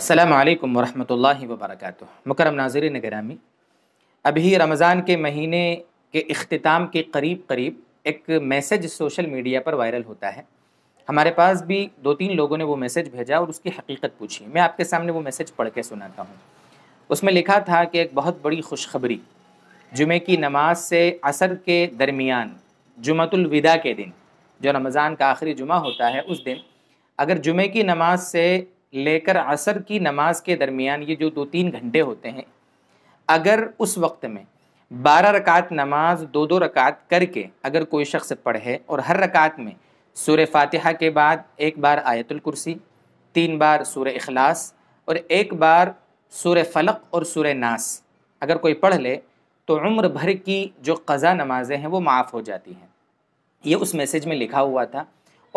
السلام علیکم ورحمۃ اللہ وبرکاتہ مکرم ناظرین نگرامی ابھی رمضان کے مہینے کے اختتام کے قریب قریب ایک میسج سوشل میڈیا پر وائرل ہوتا ہے ہمارے پاس بھی دو تین لوگوں نے وہ میسج بھیجا اور اس کی حقیقت پوچھی میں آپ کے سامنے وہ میسج پڑھ کے سناتا ہوں اس میں لکھا تھا کہ ایک بہت بڑی خوشخبری جمعہ کی نماز سے عصر کے درمیان جمعۃ الوداع کے دن جو رمضان کا آخری جمعہ ہوتا ہے اس دن اگر جمعہ کی نماز سے لے کر عصر کی نماز کے درمیان یہ جو دو تین گھنٹے ہوتے ہیں اگر اس وقت میں بارہ رکعت نماز دو دو رکعت کر کے اگر کوئی شخص پڑھے اور ہر رکعت میں سورہ فاتحہ کے بعد ایک بار آیت الکرسی تین بار سور اخلاص اور ایک بار سورہ فلق اور سورہ ناس اگر کوئی پڑھ لے تو عمر بھر کی جو قضا نمازیں ہیں وہ معاف ہو جاتی ہیں یہ اس میسج میں لکھا ہوا تھا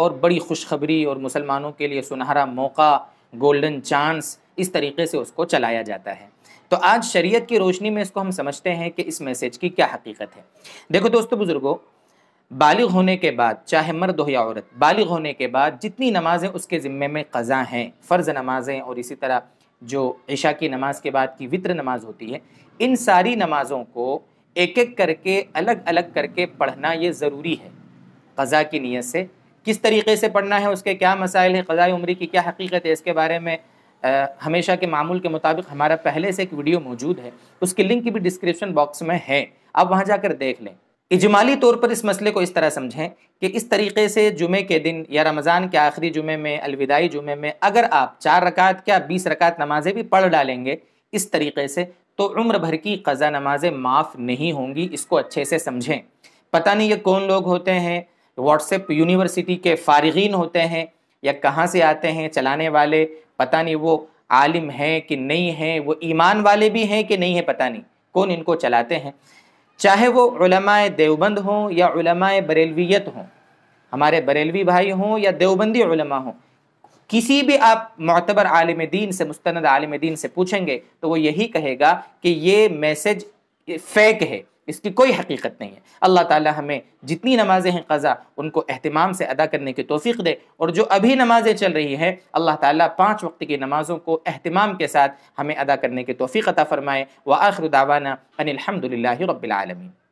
اور بڑی خوشخبری اور مسلمانوں کے لیے سنہرا موقع گولڈن چانس اس طریقے سے اس کو چلایا جاتا ہے تو آج شریعت کی روشنی میں اس کو ہم سمجھتے ہیں کہ اس میسیج کی کیا حقیقت ہے دیکھو دوستو بزرگوں بالغ ہونے کے بعد چاہے مرد ہو یا عورت بالغ ہونے کے بعد جتنی نمازیں اس کے ذمے میں قضا ہیں فرض نمازیں اور اسی طرح جو عشاء کی نماز کے بعد کی وطر نماز ہوتی ہے ان ساری نمازوں کو ایک ایک کر کے الگ الگ کر کے پڑھنا یہ ضروری ہے قضا کی نیت سے کس طریقے سے پڑھنا ہے اس کے کیا مسائل ہیں قضائے عمری کی کیا حقیقت ہے اس کے بارے میں ہمیشہ کے معمول کے مطابق ہمارا پہلے سے ایک ویڈیو موجود ہے اس کی لنک بھی ڈسکرپشن باکس میں ہے آپ وہاں جا کر دیکھ لیں اجمالی طور پر اس مسئلے کو اس طرح سمجھیں کہ اس طریقے سے جمعے کے دن یا رمضان کے آخری جمعے میں الوداعی جمعے میں اگر آپ چار رکعت کیا بیس رکعت نمازیں بھی پڑھ ڈالیں گے اس طریقے سے تو عمر بھر کی قضا نمازیں معاف نہیں ہوں گی اس کو اچھے سے سمجھیں پتہ نہیں یہ کون لوگ ہوتے ہیں ایپ یونیورسٹی کے فارغین ہوتے ہیں یا کہاں سے آتے ہیں چلانے والے پتہ نہیں وہ عالم ہیں کہ نہیں ہیں وہ ایمان والے بھی ہیں کہ نہیں ہیں پتہ نہیں کون ان کو چلاتے ہیں چاہے وہ علماء دیوبند ہوں یا علماء بریلویت ہوں ہمارے بریلوی بھائی ہوں یا دیوبندی علماء ہوں کسی بھی آپ معتبر عالم دین سے مستند عالم دین سے پوچھیں گے تو وہ یہی کہے گا کہ یہ میسج فیک ہے اس کی کوئی حقیقت نہیں ہے اللہ تعالیٰ ہمیں جتنی نمازیں ہیں قضا ان کو اہتمام سے ادا کرنے کی توفیق دے اور جو ابھی نمازیں چل رہی ہیں اللہ تعالیٰ پانچ وقت کی نمازوں کو اہتمام کے ساتھ ہمیں ادا کرنے کی توفیق عطا فرمائے وہ آخر داوانہ انی الحمد رب العالمین